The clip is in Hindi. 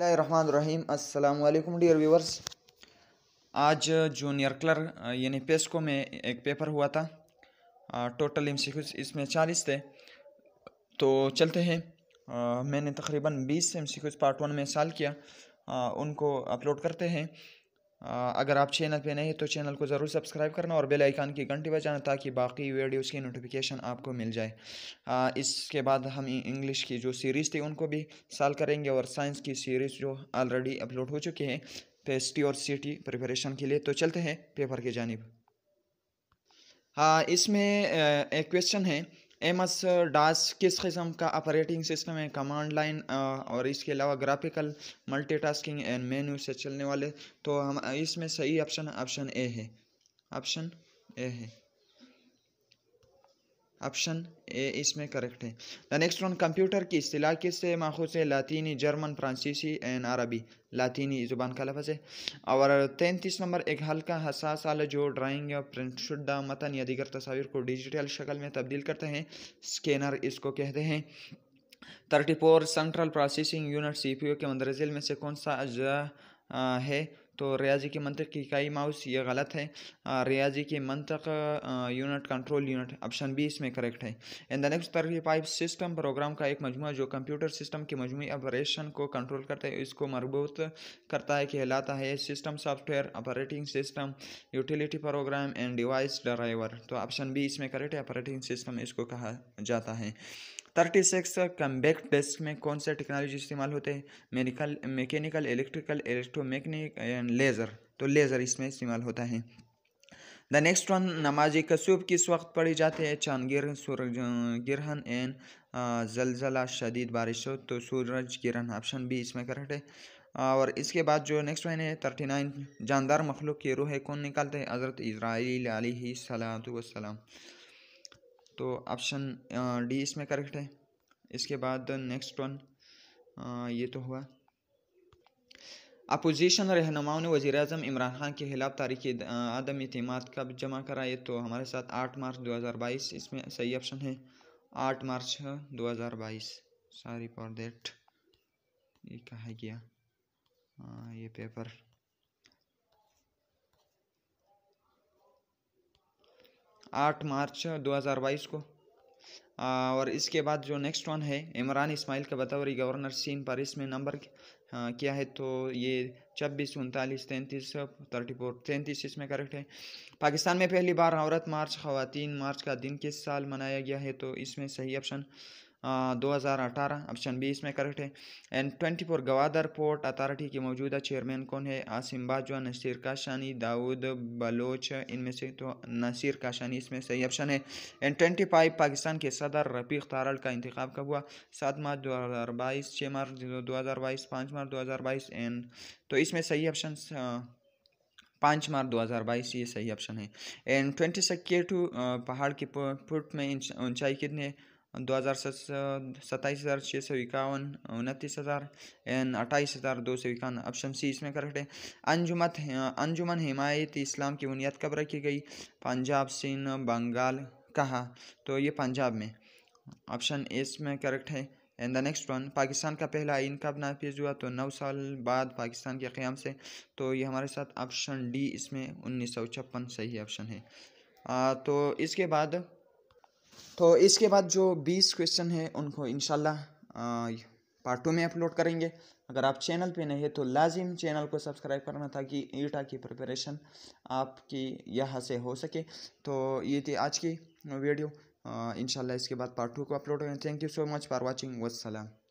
रहीम डियर व्यूवर्स आज जूनियर क्लर्क यानी पेस्को में एक पेपर हुआ था टोटल एम इसमें चालीस थे तो चलते हैं मैंने तकरीबन बीस एम पार्ट वन में साल किया आ, उनको अपलोड करते हैं अगर आप चैनल पे नए हैं तो चैनल को ज़रूर सब्सक्राइब करना और बेल आइकन की घंटी बजाना ताकि बाकी वीडियोस की नोटिफिकेशन आपको मिल जाए आ, इसके बाद हम इंग्लिश की जो सीरीज़ थी उनको भी साल करेंगे और साइंस की सीरीज़ जो ऑलरेडी अपलोड हो चुकी है पेस्टी और सीटी प्रिपरेशन के लिए तो चलते हैं पेपर की जानब हाँ इसमें एक क्वेश्चन है एम एस डास किस किस्म का ऑपरेटिंग सिस्टम है कमांड लाइन uh, और इसके अलावा ग्राफिकल मल्टीटास्किंग एंड मेन्यू से चलने वाले तो हम इसमें सही ऑप्शन ऑप्शन ए है ऑप्शन ए है ऑप्शन ए इसमें करेक्ट है द नेक्स्ट वन कंप्यूटर की असलाह किस से माखूज है लातीनी जर्मन फ्रांसीसी एंड अरबी लातीनी ज़ुबान का लफज है और तैंतीस नंबर एक हल्का हसास आला जो ड्राइंग या प्रिंट शुदा मतन या दीगर तस्वीर को डिजिटल शक्ल में तब्दील करते हैं स्कैनर इसको कहते हैं thirty four central processing unit C P U के मंदरजिल में से कौन सा है तो रियाजी के मंत्र की इकाई माउस ये गलत है रियाजी के मंत्र unit control unit option B इसमें करेक्ट है एंड द नेक्स्ट तरह पाइप सिस्टम प्रोग्राम का एक मजमू जो कंप्यूटर सिस्टम के मजमू ऑपरेशन को कंट्रोल करता है इसको मरबूत करता है कहलाता है system software operating system utility program and device driver तो ऑप्शन बी इसमें करेक्ट है ऑपरेटिंग सिस्टम इसको कहा जाता है थर्टी सिक्स कम्बैक्ट डेस्क में कौन सा टेक्नोलॉजी इस्तेमाल होते हैं medical mechanical electrical electromechanic and laser तो लेज़र इसमें इस्तेमाल होता है द नेक्स्ट वन नमाज कसूब किस वक्त पढ़ी जाती है चांदगिर सूरज गिरहन एंड जलजला शदीद बारिश हो तो सूरज गिरहन ऑप्शन बी इसमें करेक्ट है और इसके बाद जो नेक्स्ट वन है थर्टी नाइन जानदार मखलूक की रूह कौन निकालते हैं हज़रत इसराइल सलाम तो ऑप्शन डी इसमें करेक्ट है इसके बाद नेक्स्ट वन ये तो हुआ अपोजिशन रहनुमाओं ने वजी अजम इमरान खान के खिलाफ तारीख आदम इतम का जमा कराए तो हमारे साथ आठ मार्च दो हज़ार बाईस इसमें सही ऑप्शन है आठ मार्च दो हज़ार बाईस सॉरी फॉर देट ये कहा गया आ, ये पेपर आठ मार्च 2022 को और इसके बाद जो नेक्स्ट वन है इमरान इस्माइल के बतौर गवर्नर सीन पर इसमें नंबर किया है तो ये छब्बीस उनतालीस तैंतीस थर्टी फोर तैंतीस इसमें करेक्ट है पाकिस्तान में पहली बार औरत मार्च खातन मार्च का दिन किस साल मनाया गया है तो इसमें सही ऑप्शन दो हज़ार अठारह ऑप्शन बी इसमें करेक्ट है and twenty four Gwadar port authority के मौजूदा चेयरमैन कौन है आसिम बाजवा नसीर काशानी दाऊद बलोच इनमें से तो नसीर काशानी इसमें सही ऑप्शन है एंड ट्वेंटी फाइव पाकिस्तान के सदर रफीक तारल का इंतखब कब हुआ सात मार्च दो हज़ार बाईस छः मार्च दो हज़ार बाईस पाँच मार्च दो हज़ार बाईस एंड तो इसमें सही ऑप्शन पाँच मार्च 2022 ये सही ऑप्शन है एंड ट्वेंटी सेक्यूर टू पहाड़ के पुट में ऊंचाई कितने दो हज़ार सत्ताईस हज़ार छः सौ इक्यावन उनतीस हज़ार एन अट्ठाईस हज़ार दो सौ इक्यावन ऑप्शन सी इसमें करेक्ट है अंजुमत अंजुमन हिमायत इस्लाम की बुनियाद कब रखी गई पंजाब सिंध बंगाल कहाँ तो ये पंजाब में ऑप्शन ए इसमें करेक्ट है and the next one Pakistan का पहला आइन कब नाफिज हुआ तो नौ साल बाद पाकिस्तान के क़्याम से तो ये हमारे साथ ऑप्शन डी इसमें उन्नीस सौ छप्पन सही ऑप्शन है आ, तो इसके बाद तो इसके बाद जो बीस क्वेश्चन है उनको इन पार्ट टू में अपलोड करेंगे अगर आप चैनल पे नहीं है तो लाजिम चैनल को सब्सक्राइब करना ताकि ईटा की प्रिपरेशन आपकी यहाँ से हो सके तो ये थी आज की वीडियो इनशाला इसके बाद पार्ट टू को अपलोड करें thank you so much for watching वसलम